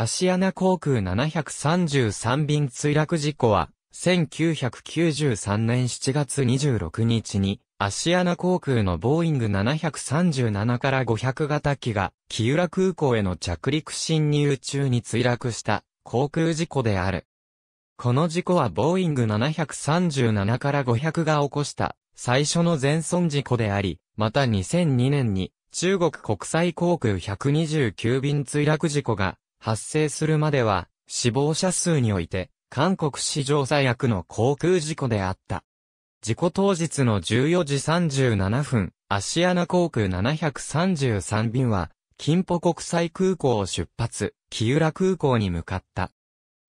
アシアナ航空733便墜落事故は、1993年7月26日に、アシアナ航空のボーイング737から500型機が、キウラ空港への着陸侵入中に墜落した航空事故である。この事故はボーイング737から500が起こした最初の全損事故であり、また2002年に中国国際航空129便墜落事故が発生するまでは、死亡者数において、韓国史上最悪の航空事故であった。事故当日の14時37分、アシアナ航空733便は、金浦国際空港を出発、木浦空港に向かった。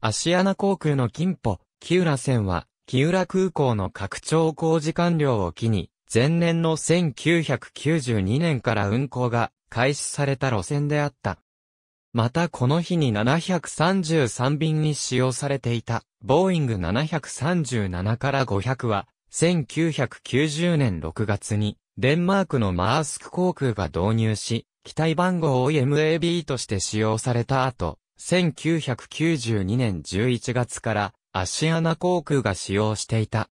アシアナ航空の金浦、木浦線は、木浦空港の拡張工事完了を機に、前年の1992年から運行が開始された路線であった。またこの日に733便に使用されていた、ボーイング737から500は、1990年6月に、デンマークのマースク航空が導入し、機体番号を MAB として使用された後、1992年11月からアシアナ航空が使用していた。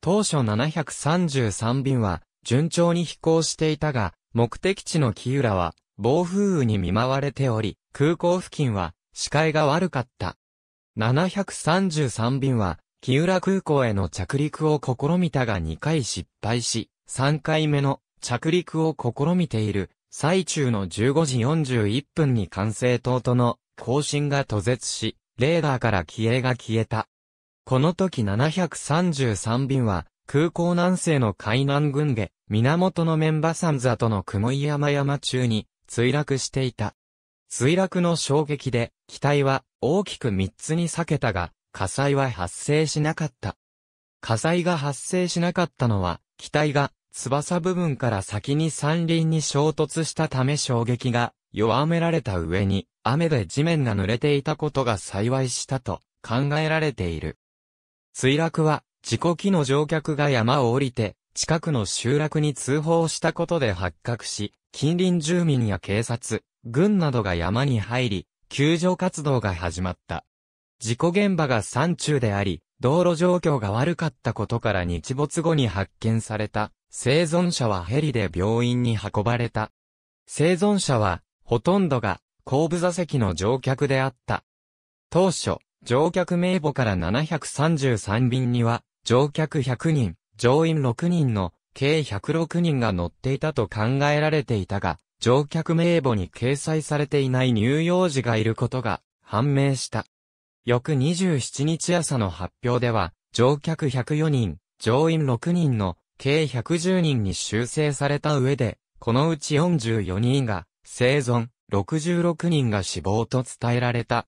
当初733便は順調に飛行していたが、目的地のキウラは暴風雨に見舞われており、空港付近は視界が悪かった。733便は、木浦空港への着陸を試みたが2回失敗し、3回目の着陸を試みている最中の15時41分に管制塔との更新が途絶し、レーダーから機影が消えた。この時733便は、空港南西の海南軍下、源のメンバ山座との雲井山山中に墜落していた。墜落の衝撃で、機体は大きく3つに裂けたが、火災は発生しなかった。火災が発生しなかったのは、機体が翼部分から先に山林に衝突したため衝撃が弱められた上に、雨で地面が濡れていたことが幸いしたと考えられている。墜落は、事故機の乗客が山を降りて、近くの集落に通報したことで発覚し、近隣住民や警察、軍などが山に入り、救助活動が始まった。事故現場が山中であり、道路状況が悪かったことから日没後に発見された、生存者はヘリで病院に運ばれた。生存者は、ほとんどが、後部座席の乗客であった。当初、乗客名簿から733便には、乗客100人、乗員6人の、計106人が乗っていたと考えられていたが、乗客名簿に掲載されていない乳幼児がいることが判明した。翌27日朝の発表では、乗客104人、乗員6人の計110人に修正された上で、このうち44人が生存、66人が死亡と伝えられた。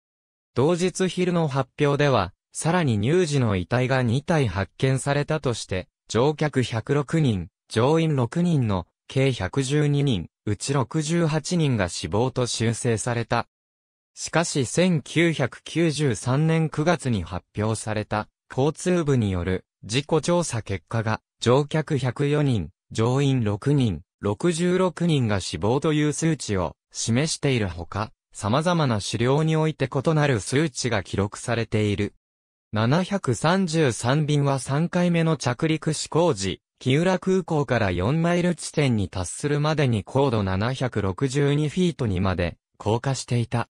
同日昼の発表では、さらに乳児の遺体が2体発見されたとして、乗客106人、乗員6人の計112人、うち68人が死亡と修正された。しかし1993年9月に発表された交通部による事故調査結果が乗客104人、乗員6人、66人が死亡という数値を示しているほか、様々な資料において異なる数値が記録されている。733便は3回目の着陸試行時、木浦空港から4マイル地点に達するまでに高度762フィートにまで降下していた。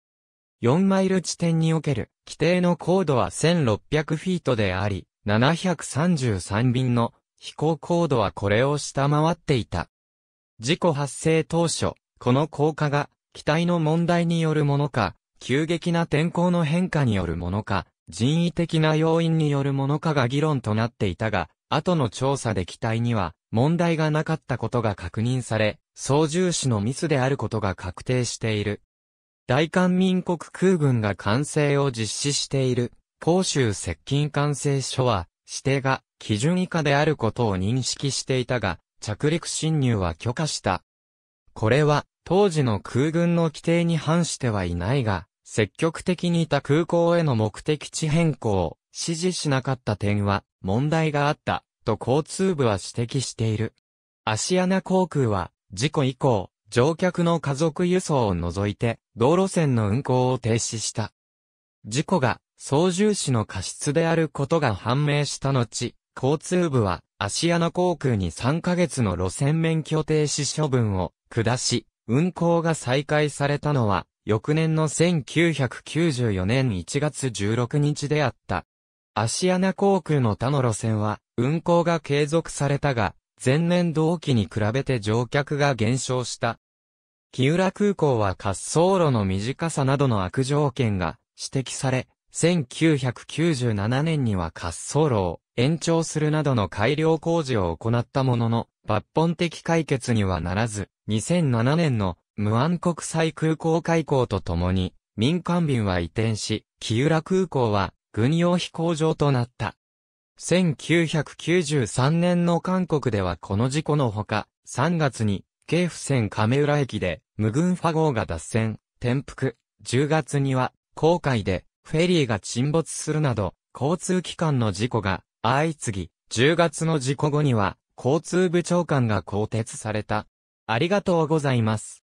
4マイル地点における規定の高度は1600フィートであり、733便の飛行高度はこれを下回っていた。事故発生当初、この降下が機体の問題によるものか、急激な天候の変化によるものか、人為的な要因によるものかが議論となっていたが、後の調査で機体には問題がなかったことが確認され、操縦士のミスであることが確定している。大韓民国空軍が管制を実施している、広州接近管制所は、指定が基準以下であることを認識していたが、着陸侵入は許可した。これは、当時の空軍の規定に反してはいないが、積極的にいた空港への目的地変更を指示しなかった点は、問題があった、と交通部は指摘している。アシアナ航空は、事故以降、乗客の家族輸送を除いて、道路線の運行を停止した。事故が、操縦士の過失であることが判明した後、交通部は、アシアナ航空に3ヶ月の路線免許停止処分を下し、運行が再開されたのは、翌年の1994年1月16日であった。アシアナ航空の他の路線は、運行が継続されたが、前年同期に比べて乗客が減少した。木浦空港は滑走路の短さなどの悪条件が指摘され、1997年には滑走路を延長するなどの改良工事を行ったものの、抜本的解決にはならず、2007年の無安国際空港開港とともに、民間便は移転し、木浦空港は軍用飛行場となった。1993年の韓国ではこの事故のほか、3月に、京府線亀浦駅で、無軍ファ号が脱線、転覆、10月には、航海で、フェリーが沈没するなど、交通機関の事故が、相次ぎ、10月の事故後には、交通部長官が更迭された。ありがとうございます。